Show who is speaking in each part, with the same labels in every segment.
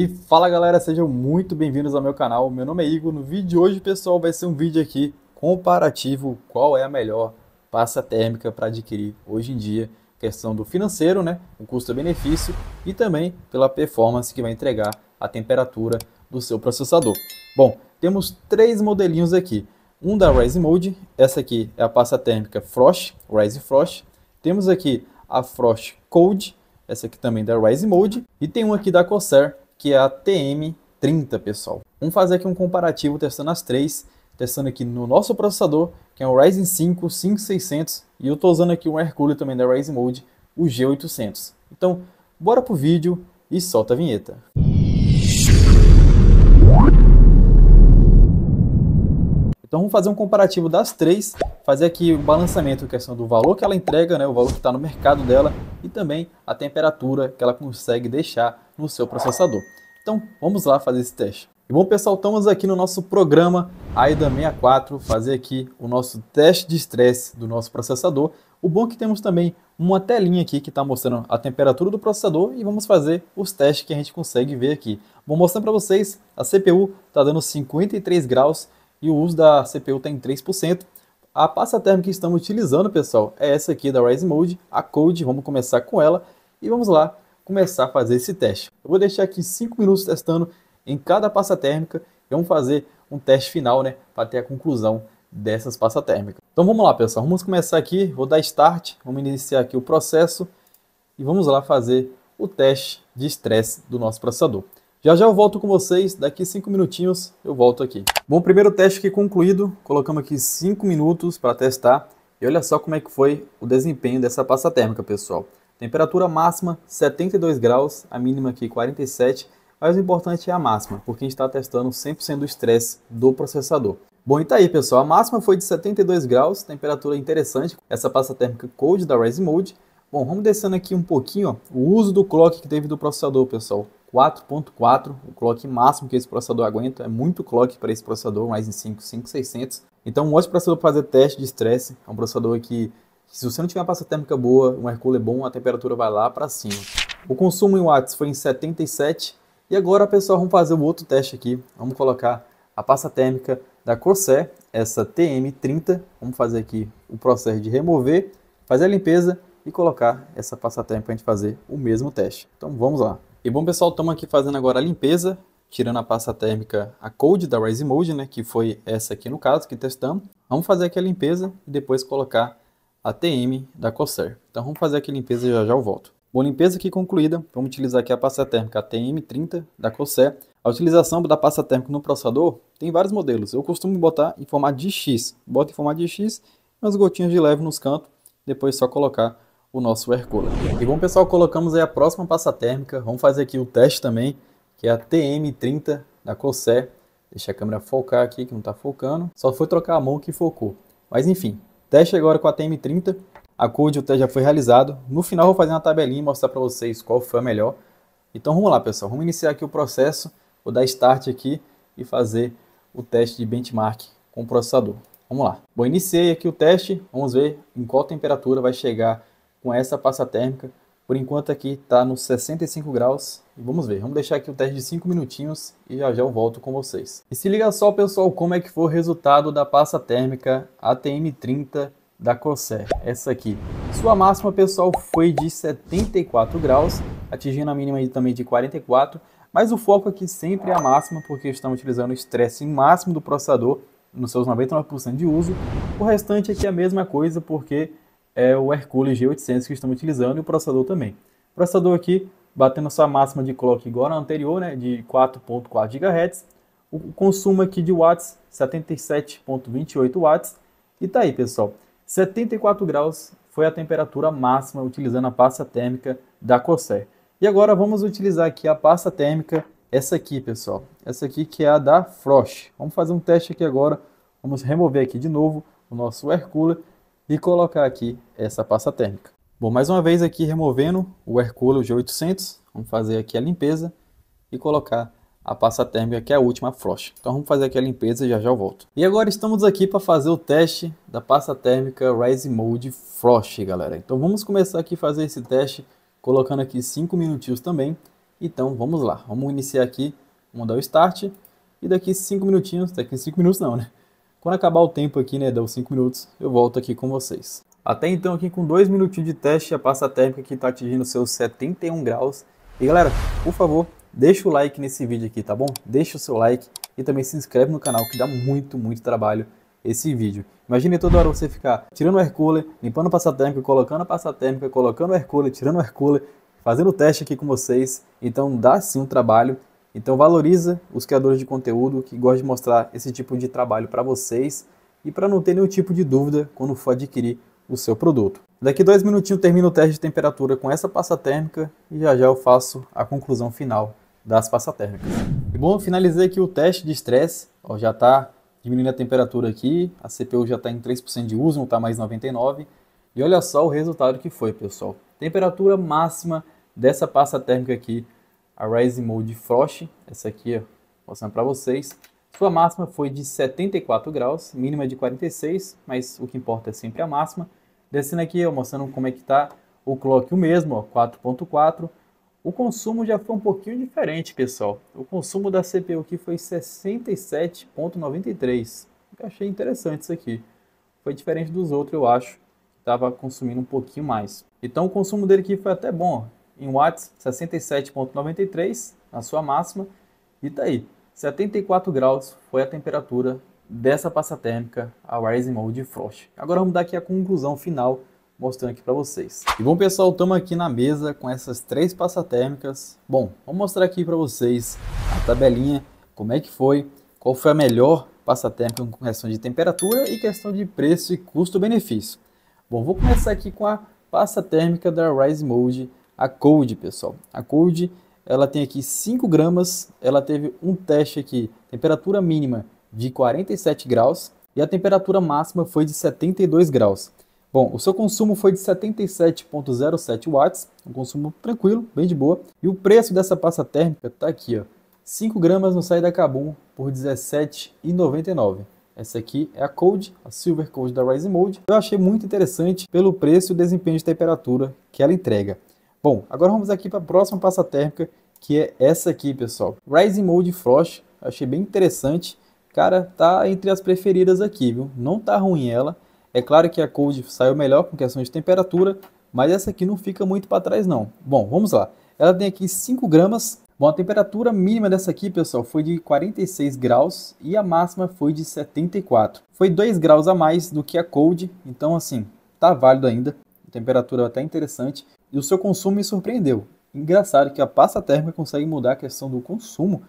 Speaker 1: E fala galera, sejam muito bem-vindos ao meu canal. Meu nome é Igor. No vídeo de hoje, pessoal, vai ser um vídeo aqui comparativo qual é a melhor pasta térmica para adquirir hoje em dia, questão do financeiro, né, o custo-benefício e também pela performance que vai entregar a temperatura do seu processador. Bom, temos três modelinhos aqui. Um da Rise Mode, essa aqui é a pasta térmica Frost, Rise Frost. Temos aqui a Frost Cold, essa aqui também da Rise Mode e tem um aqui da Corsair que é a TM30, pessoal. Vamos fazer aqui um comparativo testando as três, testando aqui no nosso processador, que é o Ryzen 5 5600, e eu estou usando aqui um Hercules também da Ryzen Mode, o G800. Então, bora pro vídeo e solta a vinheta. Então vamos fazer um comparativo das três, fazer aqui o um balançamento, questão do valor que ela entrega, né, o valor que está no mercado dela, e também a temperatura que ela consegue deixar no seu processador. Então vamos lá fazer esse teste. E bom pessoal, estamos aqui no nosso programa AIDA 64, fazer aqui o nosso teste de estresse do nosso processador. O bom é que temos também uma telinha aqui que está mostrando a temperatura do processador e vamos fazer os testes que a gente consegue ver aqui. Vou mostrar para vocês, a CPU está dando 53 graus e o uso da CPU está em 3%. A pasta térmica que estamos utilizando, pessoal, é essa aqui da Rise Mode, a Code. Vamos começar com ela e vamos lá começar a fazer esse teste. Eu vou deixar aqui 5 minutos testando em cada pasta térmica e vamos fazer um teste final, né, para ter a conclusão dessas pasta térmicas. Então vamos lá, pessoal. Vamos começar aqui, vou dar start, vamos iniciar aqui o processo e vamos lá fazer o teste de estresse do nosso processador. Já já eu volto com vocês, daqui 5 minutinhos eu volto aqui. Bom, primeiro teste aqui concluído, colocamos aqui 5 minutos para testar e olha só como é que foi o desempenho dessa pasta térmica, pessoal. Temperatura máxima 72 graus, a mínima aqui 47, mas o importante é a máxima, porque a gente está testando 100% do estresse do processador. Bom, e tá aí pessoal, a máxima foi de 72 graus, temperatura interessante, essa pasta térmica Cold da Rise Mode. Bom, vamos descendo aqui um pouquinho ó, o uso do clock que teve do processador, pessoal. 4.4, o clock máximo que esse processador aguenta, é muito clock para esse processador, mais em 5, 5, 600. Então, um ótimo processador para fazer teste de estresse, é um processador que, se você não tiver uma pasta térmica boa, um air cooler é bom, a temperatura vai lá para cima. O consumo em watts foi em 77, e agora, pessoal, vamos fazer o um outro teste aqui. Vamos colocar a pasta térmica da Corsair, essa TM30, vamos fazer aqui o processo de remover, fazer a limpeza e colocar essa pasta térmica para a gente fazer o mesmo teste. Então, vamos lá. E bom pessoal, estamos aqui fazendo agora a limpeza, tirando a pasta térmica, a cold da Rise Mode, né, que foi essa aqui no caso que testamos. Vamos fazer aqui a limpeza e depois colocar a TM da Corsair. Então vamos fazer aqui a limpeza e já já eu volto. Bom, limpeza aqui concluída, vamos utilizar aqui a pasta térmica TM30 da Corsair. A utilização da pasta térmica no processador tem vários modelos. Eu costumo botar em formato de X. Bota em formato de X, umas gotinhas de leve nos cantos, depois é só colocar o nosso cooler. E bom pessoal, colocamos aí a próxima passa térmica, vamos fazer aqui o teste também, que é a TM30 da Corsair. Deixa a câmera focar aqui, que não está focando. Só foi trocar a mão que focou. Mas enfim, teste agora com a TM30. A cor de o teste já foi realizado. No final vou fazer uma tabelinha e mostrar para vocês qual foi a melhor. Então vamos lá pessoal, vamos iniciar aqui o processo. Vou dar start aqui e fazer o teste de benchmark com o processador. Vamos lá. Bom, iniciei aqui o teste. Vamos ver em qual temperatura vai chegar com essa pasta térmica. Por enquanto aqui está nos 65 graus e vamos ver, vamos deixar aqui o teste de 5 minutinhos e já já eu volto com vocês. E se liga só pessoal como é que foi o resultado da pasta térmica ATM30 da Corsair, essa aqui. Sua máxima pessoal foi de 74 graus, atingindo a mínima também de 44, mas o foco aqui sempre é a máxima porque estamos utilizando o estresse máximo do processador nos seus 99% de uso. O restante aqui é a mesma coisa porque é o Hercules G800 que estamos utilizando e o processador também. O processador aqui batendo a sua máxima de clock igual na anterior, né, de 4.4 GHz. O consumo aqui de watts, 77.28 watts. E tá aí, pessoal. 74 graus foi a temperatura máxima utilizando a pasta térmica da Corsair. E agora vamos utilizar aqui a pasta térmica, essa aqui, pessoal. Essa aqui que é a da Frost. Vamos fazer um teste aqui agora. Vamos remover aqui de novo o nosso air cooler e colocar aqui essa pasta térmica. Bom, mais uma vez aqui removendo o Herculo G800, vamos fazer aqui a limpeza e colocar a pasta térmica que é a última frost. Então vamos fazer aqui a limpeza e já já eu volto. E agora estamos aqui para fazer o teste da pasta térmica Rise Mode Frost, galera. Então vamos começar aqui a fazer esse teste colocando aqui 5 minutinhos também. Então vamos lá, vamos iniciar aqui, vamos dar o start e daqui 5 minutinhos, daqui 5 minutos não, né? Quando acabar o tempo aqui, né, os 5 minutos, eu volto aqui com vocês. Até então, aqui com 2 minutinhos de teste, a pasta térmica aqui está atingindo seus 71 graus. E galera, por favor, deixa o like nesse vídeo aqui, tá bom? Deixa o seu like e também se inscreve no canal que dá muito, muito trabalho esse vídeo. Imagine toda hora você ficar tirando o air cooler, limpando a pasta térmica, colocando a pasta térmica, colocando o air cooler, tirando o air cooler, fazendo o teste aqui com vocês. Então dá sim um trabalho então valoriza os criadores de conteúdo que gostam de mostrar esse tipo de trabalho para vocês e para não ter nenhum tipo de dúvida quando for adquirir o seu produto. Daqui dois minutinhos termino o teste de temperatura com essa pasta térmica e já já eu faço a conclusão final das passas térmicas. E bom, finalizei aqui o teste de estresse, já está diminuindo a temperatura aqui, a CPU já está em 3% de uso, não está mais 99%. E olha só o resultado que foi, pessoal. Temperatura máxima dessa pasta térmica aqui a Rise Mode Frost, essa aqui, ó, mostrando para vocês. Sua máxima foi de 74 graus, mínima de 46, mas o que importa é sempre a máxima. Descendo aqui, ó, mostrando como é que tá o clock o mesmo, 4.4. O consumo já foi um pouquinho diferente, pessoal. O consumo da CPU aqui foi 67.93. Eu achei interessante isso aqui. Foi diferente dos outros, eu acho. Estava consumindo um pouquinho mais. Então o consumo dele aqui foi até bom em watts 67,93, a sua máxima, e tá aí. 74 graus foi a temperatura dessa pasta térmica, a Rise Mode Frost. Agora vamos dar aqui a conclusão final, mostrando aqui para vocês. E bom pessoal, estamos aqui na mesa com essas três passa térmicas. Bom, vou mostrar aqui para vocês a tabelinha, como é que foi, qual foi a melhor pasta térmica com questão de temperatura e questão de preço e custo-benefício. Bom, vou começar aqui com a pasta térmica da Rise Mode a Code, pessoal. A Code, ela tem aqui 5 gramas, ela teve um teste aqui, temperatura mínima de 47 graus e a temperatura máxima foi de 72 graus. Bom, o seu consumo foi de 77.07 watts, um consumo tranquilo, bem de boa. E o preço dessa pasta térmica está aqui, ó. 5 gramas no Saída Cabum por R$17,99. Essa aqui é a Code, a Silver Code da Rising Mode. Eu achei muito interessante pelo preço e o desempenho de temperatura que ela entrega. Bom, agora vamos aqui para a próxima pasta térmica, que é essa aqui, pessoal. Rising Mode Frost, achei bem interessante. Cara, tá entre as preferidas aqui, viu? Não tá ruim ela. É claro que a Cold saiu melhor com questão de temperatura, mas essa aqui não fica muito para trás não. Bom, vamos lá. Ela tem aqui 5 gramas. Bom, a temperatura mínima dessa aqui, pessoal, foi de 46 graus e a máxima foi de 74. Foi 2 graus a mais do que a Cold, então assim, tá válido ainda. A temperatura até interessante. E o seu consumo me surpreendeu. Engraçado que a pasta térmica consegue mudar a questão do consumo.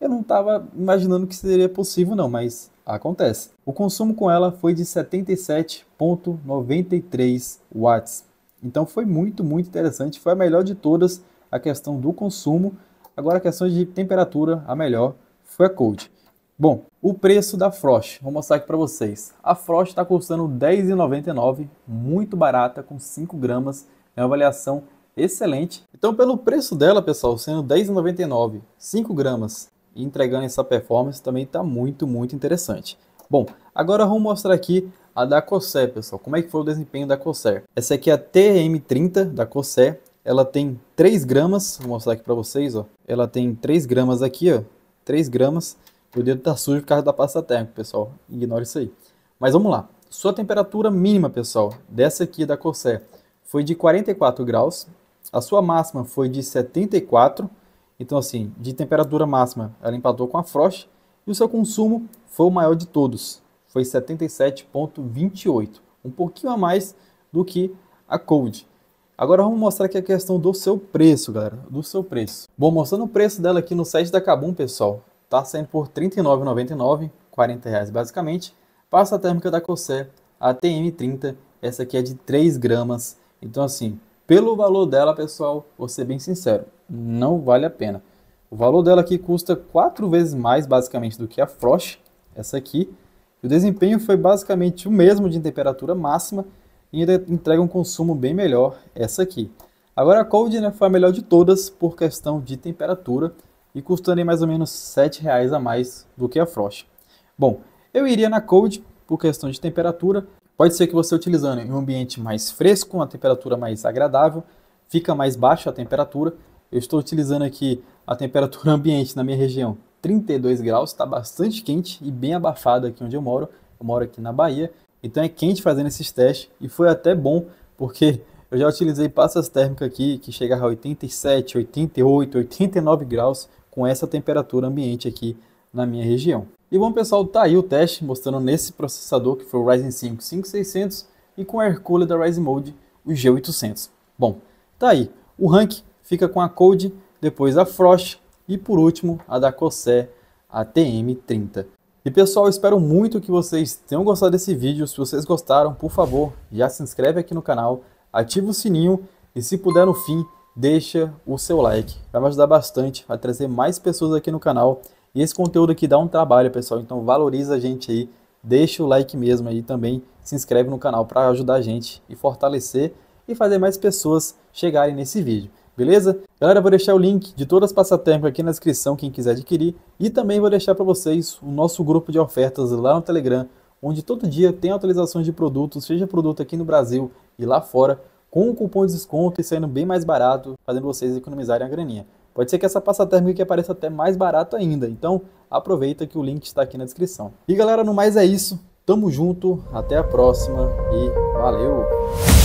Speaker 1: Eu não estava imaginando que seria possível, não, mas acontece. O consumo com ela foi de 77,93 watts. Então foi muito, muito interessante. Foi a melhor de todas a questão do consumo. Agora a questão de temperatura, a melhor foi a Cold. Bom, o preço da Frost, vou mostrar aqui para vocês. A Frost está custando R$10,99, muito barata, com 5 gramas é uma avaliação excelente. Então, pelo preço dela, pessoal, sendo R$10,99, 5 gramas, e entregando essa performance também está muito, muito interessante. Bom, agora vamos mostrar aqui a da Corsair, pessoal. Como é que foi o desempenho da Corsair? Essa aqui é a TM30 da Corsair. Ela tem 3 gramas, vou mostrar aqui para vocês, ó. Ela tem 3 gramas aqui, ó. 3 gramas. O dedo tá sujo por causa da pasta térmica, pessoal. Ignora isso aí. Mas vamos lá. Sua temperatura mínima, pessoal, dessa aqui da Corsair foi de 44 graus, a sua máxima foi de 74, então assim, de temperatura máxima ela empatou com a Frost, e o seu consumo foi o maior de todos, foi 77.28, um pouquinho a mais do que a Cold. Agora vamos mostrar aqui a questão do seu preço, galera, do seu preço. Bom, mostrando o preço dela aqui no site da Cabum, pessoal, tá saindo por R$ 39,99, 40 reais basicamente, passa a térmica da Corsair, a TM30, essa aqui é de 3 gramas, então, assim, pelo valor dela, pessoal, vou ser bem sincero, não vale a pena. O valor dela aqui custa quatro vezes mais, basicamente, do que a Frost, essa aqui. o desempenho foi basicamente o mesmo de temperatura máxima e ainda entrega um consumo bem melhor, essa aqui. Agora a Cold né, foi a melhor de todas por questão de temperatura e custando mais ou menos R$ reais a mais do que a Frost. Bom, eu iria na Cold por questão de temperatura, Pode ser que você utilizando em um ambiente mais fresco, uma temperatura mais agradável, fica mais baixa a temperatura. Eu estou utilizando aqui a temperatura ambiente na minha região, 32 graus, está bastante quente e bem abafado aqui onde eu moro. Eu moro aqui na Bahia, então é quente fazendo esses testes e foi até bom porque eu já utilizei passas térmicas aqui que chegava a 87, 88, 89 graus com essa temperatura ambiente aqui na minha região. E bom pessoal, tá aí o teste mostrando nesse processador que foi o Ryzen 5 5600 e com a Hercules da Ryzen Mode o G800. Bom, tá aí. O rank fica com a Code, depois a Frost e por último a da Corsair ATM30. E pessoal, espero muito que vocês tenham gostado desse vídeo. Se vocês gostaram, por favor, já se inscreve aqui no canal, ativa o sininho e se puder no fim, deixa o seu like. Vai me ajudar bastante a trazer mais pessoas aqui no canal e esse conteúdo aqui dá um trabalho, pessoal, então valoriza a gente aí, deixa o like mesmo aí também, se inscreve no canal para ajudar a gente e fortalecer e fazer mais pessoas chegarem nesse vídeo, beleza? Galera, vou deixar o link de todas as passatempos aqui na descrição, quem quiser adquirir, e também vou deixar para vocês o nosso grupo de ofertas lá no Telegram, onde todo dia tem atualizações de produtos, seja produto aqui no Brasil e lá fora, com um cupom de desconto e saindo bem mais barato, fazendo vocês economizarem a graninha. Pode ser que essa pasta térmica apareça até mais barato ainda. Então, aproveita que o link está aqui na descrição. E galera, no mais é isso. Tamo junto, até a próxima e valeu!